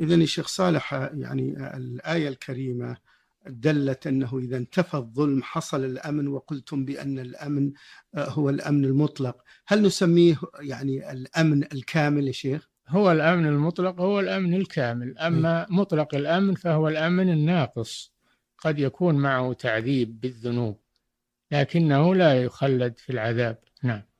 إذا الشيخ صالح يعني الآية الكريمة دلت أنه إذا انتفى الظلم حصل الأمن وقلتم بأن الأمن آه، هو الأمن المطلق هل نسميه يعني الأمن الكامل يا شيخ؟ هو الأمن المطلق هو الأمن الكامل أما إيه. مطلق الأمن فهو الأمن الناقص قد يكون معه تعذيب بالذنوب لكنه لا يخلد في العذاب نعم